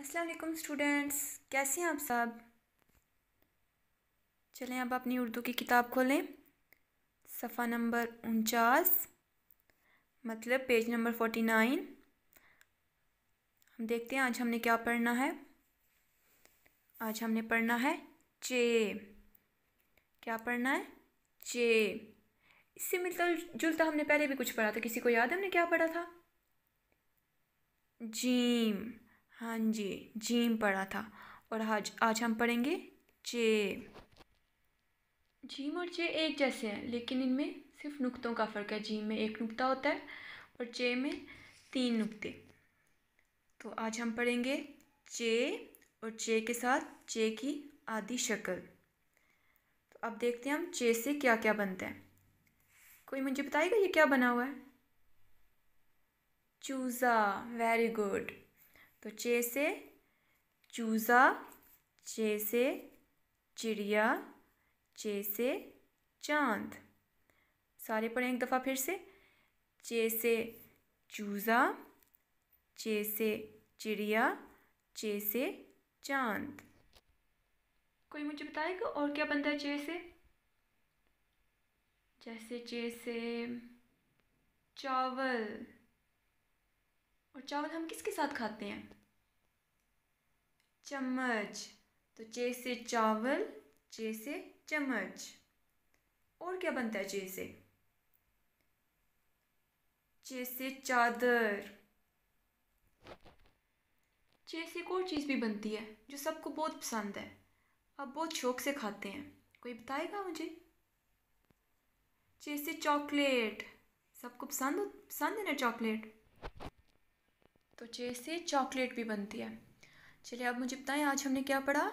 अस्सलाम वालेकुम स्टूडेंट्स कैसे हैं आप सब चलें आप अपनी उर्दू की किताब खोलें सफ़ा नंबर उनचास मतलब पेज नंबर फोर्टी नाइन हम देखते हैं आज हमने क्या पढ़ना है आज हमने पढ़ना है चे क्या पढ़ना है चे इससे मिलता जुलता तो हमने पहले भी कुछ पढ़ा था किसी को याद हमने क्या पढ़ा था जीम हाँ जी जीम पढ़ा था और आज आज हम पढ़ेंगे चे जीम और चे एक जैसे हैं लेकिन इनमें सिर्फ नुक्तों का फ़र्क है जीम में एक नुक्ता होता है और चे में तीन नुक्ते तो आज हम पढ़ेंगे चे और चे के साथ चे की आदि शक्ल तो अब देखते हैं हम चे से क्या क्या बनता है कोई मुझे बताएगा ये क्या बना हुआ है चूज़ा वेरी गुड तो चे से चूज़ा चे से चिड़िया चे से चांद सारे पढ़ें एक दफ़ा फिर से चे से चूज़ा चे से चिड़िया चे से चांद कोई मुझे बताएगा और क्या बनता है चे से जैसे चे से चावल और चावल हम किसके साथ खाते हैं चम्मच तो चे से चावल चे से चम्मच और क्या बनता है चे से चे से चादर चे से एक और चीज़ भी बनती है जो सबको बहुत पसंद है आप बहुत शौक से खाते हैं कोई बताएगा मुझे जैसे चॉकलेट सबको पसंद पसंद है ना चॉकलेट तो चे से चॉकलेट भी बनती है चलिए आप मुझे बताएं आज हमने क्या पढ़ा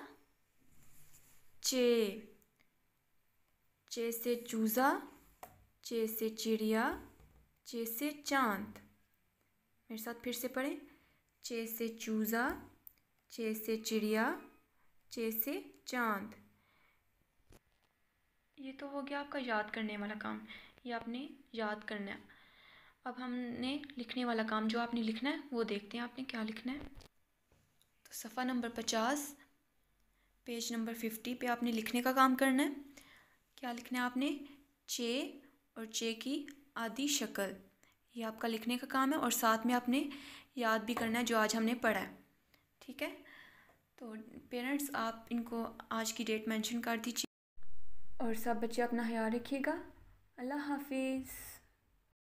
चे चे से चूज़ा चे से चिड़िया चे से चांद मेरे साथ फिर से पढ़ें चे से चूज़ा चे से चिड़िया चे से चांद ये तो हो गया आपका याद करने वाला काम ये आपने याद करना है अब हमने लिखने वाला काम जो आपने लिखना है वो देखते हैं आपने क्या लिखना है तो सफ़ा नंबर पचास पेज नंबर फिफ्टी पे आपने लिखने का काम करना है क्या लिखना है आपने चे और चे की आदि शक्ल ये आपका लिखने का काम है और साथ में आपने याद भी करना है जो आज हमने पढ़ा है ठीक है तो पेरेंट्स आप इनको आज की डेट मेंशन कर दीजिए और सब बच्चे अपना ख्याल रखिएगा अल्लाह हाफिज़